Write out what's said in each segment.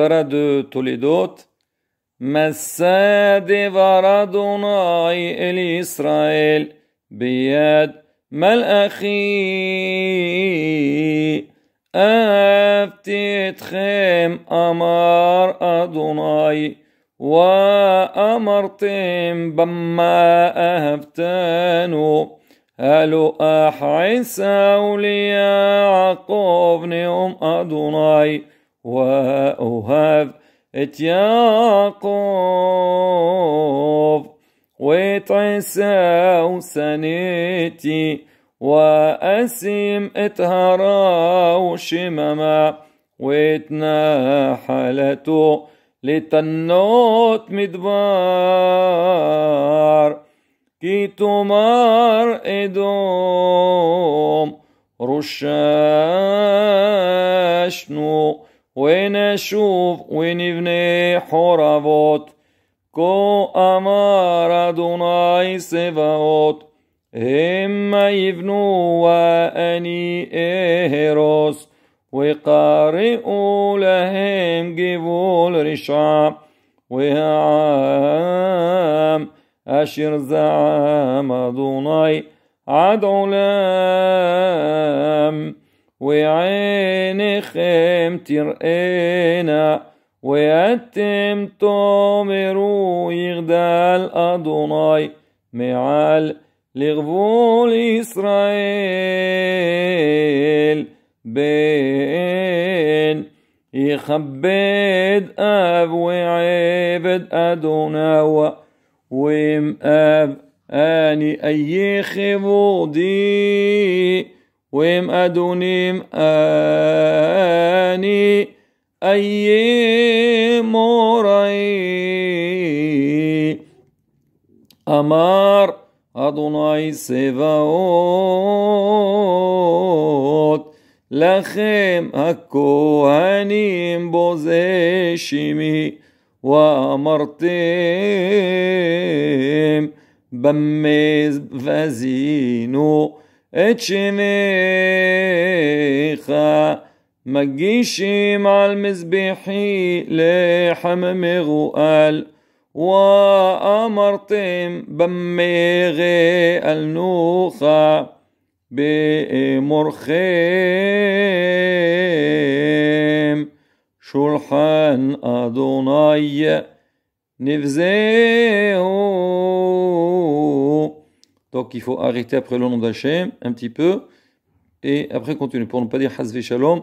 اعترض توليدوت مساد فرضناي الإسرائيل بيد ما الأخي أفتتخم أمر أدوناي وأمرتم بما أهبتانو هلو أحعس أولياء عقوبني نيوم أدوناي وأهاب إت يعقوب وإتعسى وسنيتي وأسيم إتهرا وشمما وإتناحلتو لتنوت مدبار كي تمار إدوم رشاشنو نو ונשוב ונבנה חורבות. כה אמר אדוני צבאות, המה יבנו ואני אהרוס, וקראו להם גבול רשע, והעם אשר זעם אדוני עד עולם. وعينكم ترئينا ويتم تومرو يغدال أدوناي معال لغبول إسرائيل بين يخبين אמוראי. אמר אדוני צבאות, לכם הכהנים בוזי שמי, ואמרתם במז וזינו את שניך مجيشي مع المسبحي لحمام غقال وأمرتم بمغي النوخة بمرخيم شلحان أدوناي نفزيو Donc il faut arrêter après le nom d'Hachem un petit peu et après continuer pour ne pas dire Hasvé Shalom.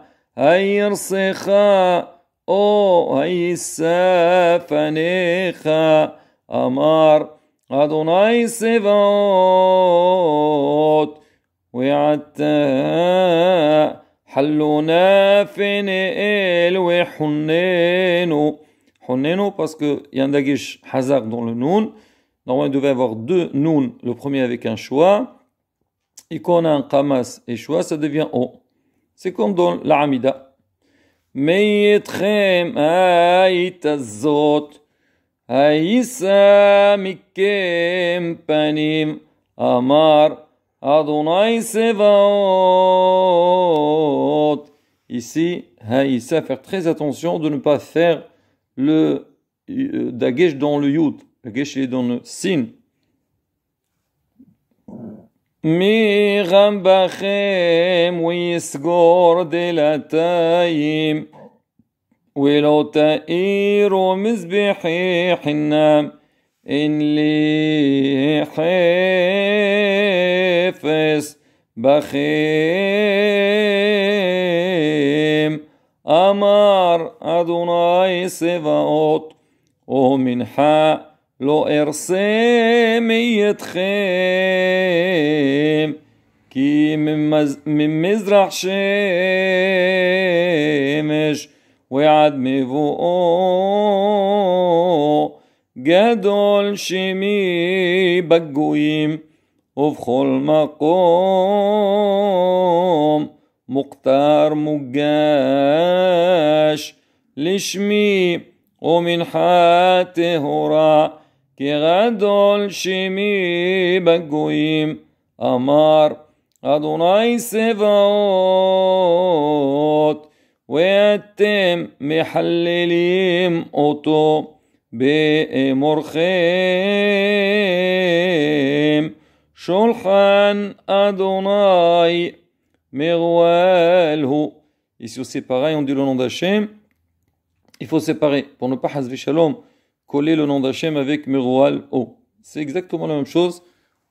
Aïr secha, o, Aysa fanecha, amar, adonai, sevot We ata yatta, hallona, fene, e, parce que y a un dans le nun Normalement, il devait avoir deux nun le premier avec un choix. Et qu'on a un kamas et choix, ça devient o. C'est comme dans l'Amida. Meyetchem aitazot aïssa mikem panim amar adonai sevaot. Ici, aïssa, hein, faire très attention de ne pas faire le euh, dagesh dans le yout Le dagesh dans le sin. ميغم بخيم ويسجور دلتايم ولو تأير مزبحي حنام إن لي حفظ بخيم أمر أدوناي سباوت ومن حق لو إرسامي يتخيم من مزرع شمش وعد مبوءو جدول شمي بقويم وفخول مقوم مقتار مجاش لشمي ومن هراء كغدول شمي بقويم أمار Adonai אדוני צבאות, ואתם מחללים אותו באמורכם. Adonai, אדוני מרואלהו. Ici c'est pareil, on dit le nom d'Hachem. Il faut séparer pour ne pas, hasvichalom Shalom, coller le nom d'Hachem avec Merual O. C'est exactement la même chose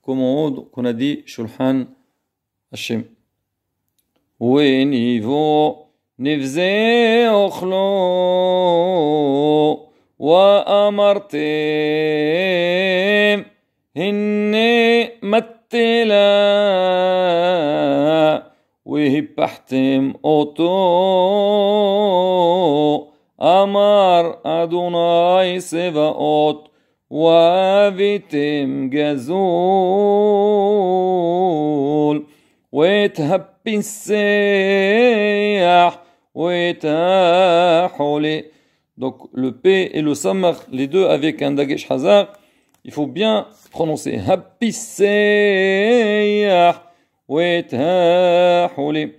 comme on, a dit Shulchan השם. וניבו נבזה אוכלו ואמרתם הנה מתלה והפחתם אותו אמר אדוני צבאות והביתם גזול Wet habpissayah wet haole donc le p et le samar les deux avec un daghesh hazard il faut bien prononcer habpissayah wet haole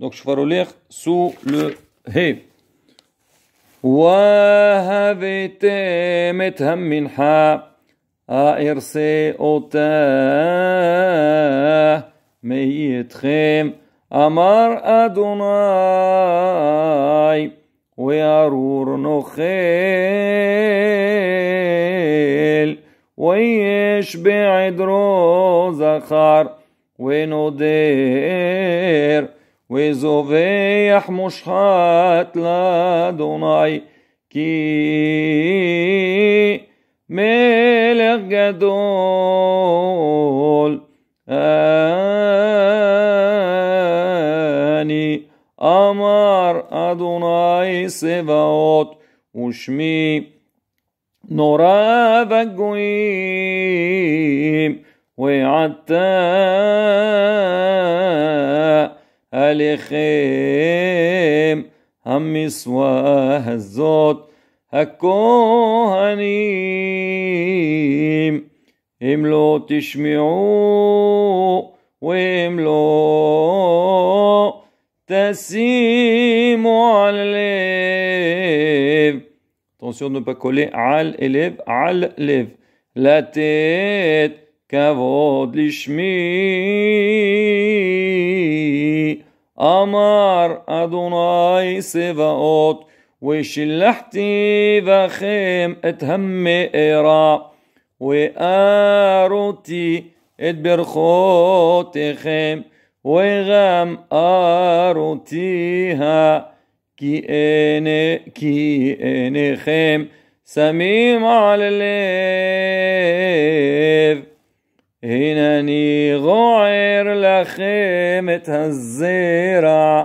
donc je vais le lire sous le p wa hawetamet hamin ha air se otah אתכם, אמר אדוני, וארור נוכל, ויש בעדרו זכר, ונודר, וזובח מושחת לאדוני, כי מלך גדול. אה אדוני צבאות, ושמי נורא בגויים, ועתה עליכם המשואה הזאת הכהנים אם לא תשמעו ואם לא تسيم على ليف attention ne pas coller al elev al lev la tête كفود لشمي أمر أدوناي سيفاوت وشلحتي فخيم اتهمي إيرا وآروتي اتبرخوتي خيم وغمارتها כי, עיני, כי עיניכם שמים על לב. הנני רוער לכם את הזרע,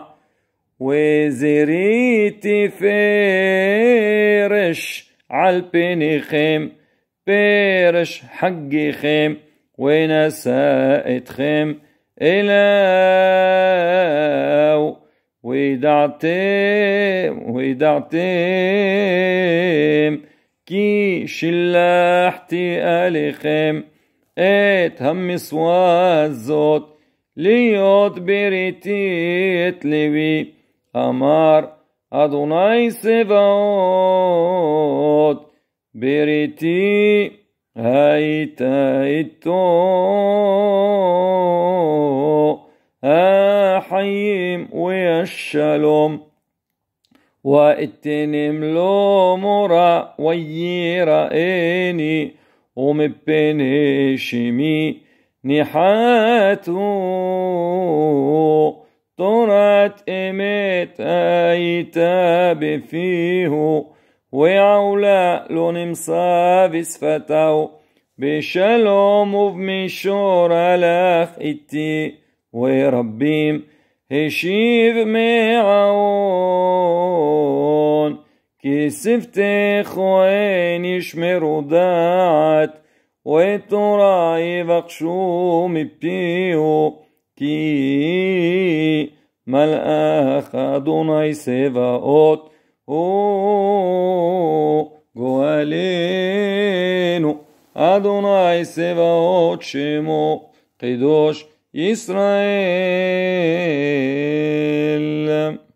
וזריתי פרש על פניכם, פרש חגיכם, ונשא אתכם. إلى ودعتم ودعتم كي شلحتي أليخم إت هم سوازوت ليوت بريتي اتليوي أمار أدوناي سباوت بريتي هايتا إتوت الحييم ويا الشلوم واتنم لو مرا ويرا اني ومبني شمي نحاتو طرات امت ايتاب فيه ويعولا لونم صابس فتاو بشلوم وبمشور الاخ اتي وربيم השיב מעון, כי שפתך כהן ישמרו דעת, ואת תורה יבקשו מפיהו, כי מלאך אדוני צבאות, הוא גואלנו, אדוני צבאות שמו קדוש. Israel